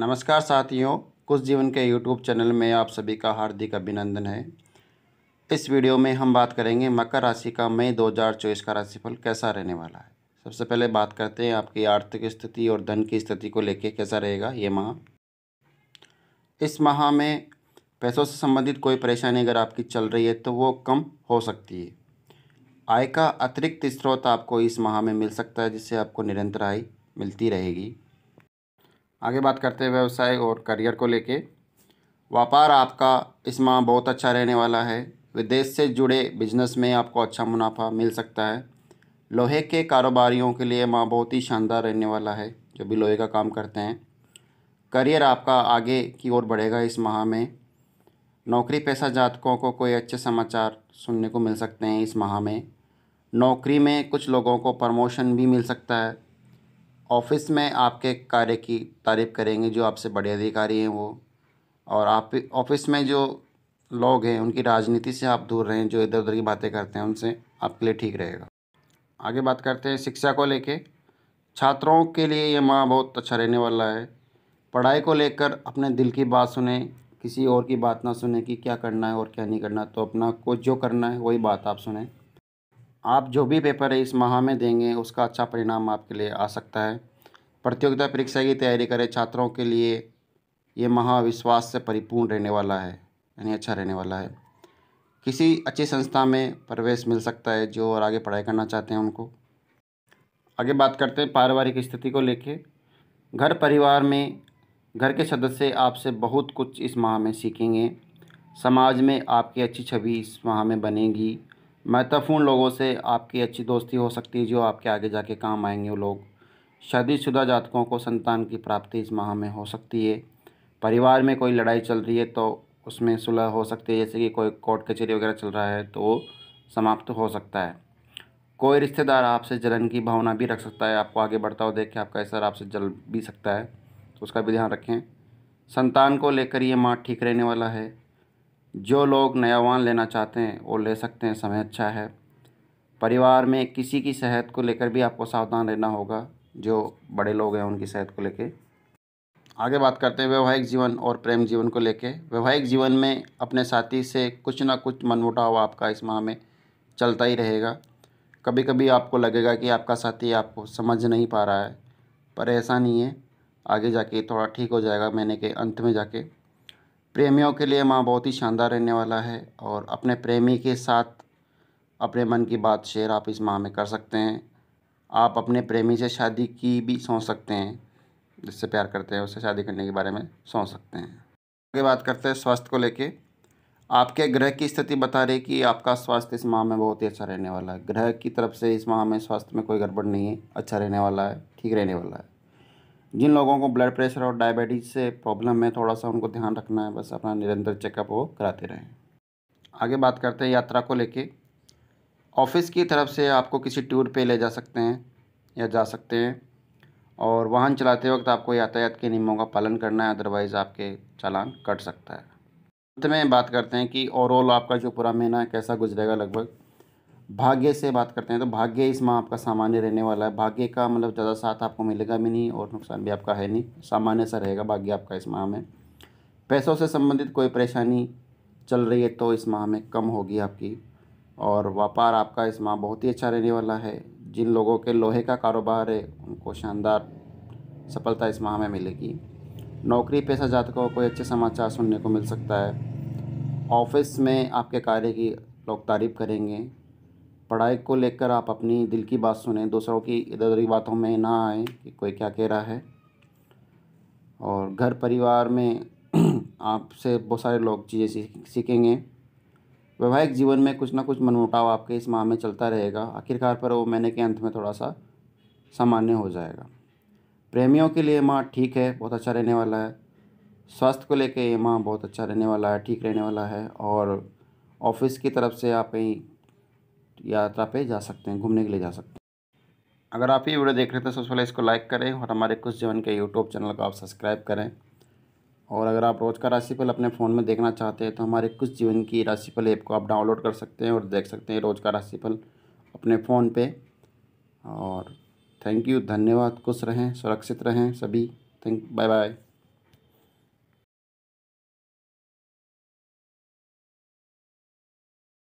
नमस्कार साथियों कुछ जीवन के यूट्यूब चैनल में आप सभी का हार्दिक अभिनंदन है इस वीडियो में हम बात करेंगे मकर राशि का मई 2024 का राशिफल कैसा रहने वाला है सबसे पहले बात करते हैं आपकी आर्थिक स्थिति और धन की स्थिति को लेकर कैसा रहेगा ये माह इस माह में पैसों से संबंधित कोई परेशानी अगर आपकी चल रही है तो वो कम हो सकती है आय का अतिरिक्त स्रोत आपको इस माह में मिल सकता है जिससे आपको निरंतर आय मिलती रहेगी आगे बात करते हैं व्यवसाय और करियर को लेके व्यापार आपका इस माह बहुत अच्छा रहने वाला है विदेश से जुड़े बिजनेस में आपको अच्छा मुनाफा मिल सकता है लोहे के कारोबारियों के लिए माह बहुत ही शानदार रहने वाला है जो भी लोहे का काम करते हैं करियर आपका आगे की ओर बढ़ेगा इस माह में नौकरी पेशा जातकों को कोई अच्छे समाचार सुनने को मिल सकते हैं इस माह में नौकरी में कुछ लोगों को प्रमोशन भी मिल सकता है ऑफिस में आपके कार्य की तारीफ़ करेंगे जो आपसे बड़े अधिकारी हैं वो और आप ऑफिस में जो लोग हैं उनकी राजनीति से आप दूर रहें जो इधर उधर की बातें करते हैं उनसे आपके लिए ठीक रहेगा आगे बात करते हैं शिक्षा को लेके छात्रों के लिए ये माह बहुत अच्छा रहने वाला है पढ़ाई को लेकर अपने दिल की बात सुने किसी और की बात ना सुने कि क्या करना है और क्या नहीं करना तो अपना को जो करना है वही बात आप सुने आप जो भी पेपर है इस माह में देंगे उसका अच्छा परिणाम आपके लिए आ सकता है प्रतियोगिता परीक्षा की तैयारी करें छात्रों के लिए ये महाविश्वास से परिपूर्ण रहने वाला है यानी अच्छा रहने वाला है किसी अच्छी संस्था में प्रवेश मिल सकता है जो और आगे पढ़ाई करना चाहते हैं उनको आगे बात करते हैं पारिवारिक स्थिति को लेके घर परिवार में घर के सदस्य आपसे बहुत कुछ इस माह में सीखेंगे समाज में आपकी अच्छी छवि इस माह में बनेगी महत्वपूर्ण लोगों से आपकी अच्छी दोस्ती हो सकती है जो आपके आगे जाके काम आएंगे वो लोग शादीशुदा जातकों को संतान की प्राप्ति इस माह में हो सकती है परिवार में कोई लड़ाई चल रही है तो उसमें सुलह हो सकती है जैसे कि कोई कोर्ट कचहरी वगैरह चल रहा है तो वो समाप्त हो सकता है कोई रिश्तेदार आपसे जलन की भावना भी रख सकता है आपको आगे बढ़ता हुआ देख के आपका असर आपसे जल भी सकता है तो उसका भी ध्यान रखें संतान को लेकर ये माह ठीक रहने वाला है जो लोग नया वाहन लेना चाहते हैं वो ले सकते हैं समय अच्छा है परिवार में किसी की सेहत को लेकर भी आपको सावधान रहना होगा जो बड़े लोग हैं उनकी सेहत को लेकर आगे बात करते हैं वैवाहिक जीवन और प्रेम जीवन को लेके वैवाहिक जीवन में अपने साथी से कुछ ना कुछ मनमुटाव आपका इस माह में चलता ही रहेगा कभी कभी आपको लगेगा कि आपका साथी आपको समझ नहीं पा रहा है पर ऐसा नहीं है आगे जाके थोड़ा ठीक हो जाएगा महीने के अंत में जाके प्रेमियों के लिए माह बहुत ही शानदार रहने वाला है और अपने प्रेमी के साथ अपने मन की बात शेयर आप इस माह में कर सकते हैं आप अपने प्रेमी से शादी की भी सोच सकते हैं जिससे प्यार करते हैं उससे शादी करने के बारे में सोच सकते हैं आगे बात करते हैं स्वास्थ्य को लेके आपके ग्रह की स्थिति बता रही कि आपका स्वास्थ्य इस माह में बहुत ही अच्छा रहने वाला है ग्रह की तरफ से इस माह में स्वास्थ्य में कोई गड़बड़ नहीं है अच्छा रहने वाला है ठीक रहने वाला है जिन लोगों को ब्लड प्रेशर और डायबिटीज़ से प्रॉब्लम है थोड़ा सा उनको ध्यान रखना है बस अपना निरंतर चेकअप वो कराते रहें आगे बात करते हैं यात्रा को लेके ऑफिस की तरफ से आपको किसी टूर पे ले जा सकते हैं या जा सकते हैं और वाहन चलाते वक्त आपको यातायात के नियमों का पालन करना है अदरवाइज़ आपके चालान कट सकता है अंत में बात करते हैं कि ओवरऑल आपका जो पूरा महीना है कैसा गुजरेगा लगभग भाग्य से बात करते हैं तो भाग्य इस माह आपका सामान्य रहने वाला है भाग्य का मतलब ज़्यादा साथ आपको मिलेगा भी नहीं और नुकसान भी आपका है नहीं सामान्य सा रहेगा भाग्य आपका इस माह में पैसों से संबंधित कोई परेशानी चल रही है तो इस माह में कम होगी आपकी और व्यापार आपका इस माह बहुत ही अच्छा रहने वाला है जिन लोगों के लोहे का कारोबार है उनको शानदार सफलता इस माह में मिलेगी नौकरी पेशा जातकों को कोई अच्छे समाचार सुनने को मिल सकता है ऑफिस में आपके कार्य की लोग तारीफ करेंगे पढ़ाई को लेकर आप अपनी दिल की बात सुने दूसरों की इधर उधर बातों में ना आए कि कोई क्या कह रहा है और घर परिवार में आपसे बहुत सारे लोग चीज़ें सीखेंगे वैवाहिक जीवन में कुछ ना कुछ मनमुटाव आपके इस माह में चलता रहेगा आखिरकार पर वो महीने के अंत में थोड़ा सा सामान्य हो जाएगा प्रेमियों के लिए माँ ठीक है बहुत अच्छा रहने वाला है स्वास्थ्य को लेकर ये माँ बहुत अच्छा रहने वाला है ठीक रहने वाला है और ऑफिस की तरफ से आप कहीं यात्रा पे जा सकते हैं घूमने के लिए जा सकते हैं अगर आप ये वीडियो देख रहे हैं तो सबसे पहले इसको लाइक करें और हमारे कुछ जीवन के यूट्यूब चैनल को आप सब्सक्राइब करें और अगर आप रोज़ का राशिफल अपने फ़ोन में देखना चाहते हैं तो हमारे कुछ जीवन की राशिफल ऐप को आप डाउनलोड कर सकते हैं और देख सकते हैं रोज़ का राशिफल अपने फ़ोन पर और थैंक यू धन्यवाद खुश रहें सुरक्षित रहें सभी थैंक बाय बाय